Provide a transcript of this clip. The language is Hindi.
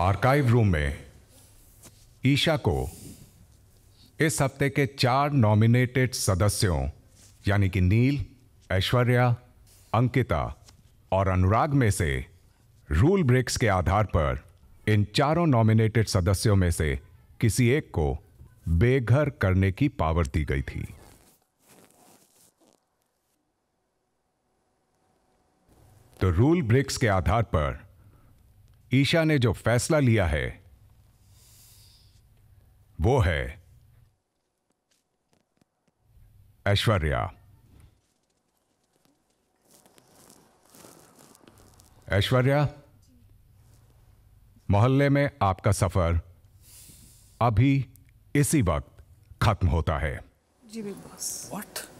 आर्काइव रूम में ईशा को इस हफ्ते के चार नॉमिनेटेड सदस्यों यानी कि नील ऐश्वर्या अंकिता और अनुराग में से रूल ब्रेक्स के आधार पर इन चारों नॉमिनेटेड सदस्यों में से किसी एक को बेघर करने की पावर दी गई थी तो रूल ब्रेक्स के आधार पर ईशा ने जो फैसला लिया है वो है ऐश्वर्या ऐश्वर्या मोहल्ले में आपका सफर अभी इसी वक्त खत्म होता है जी बिग बॉस व्हाट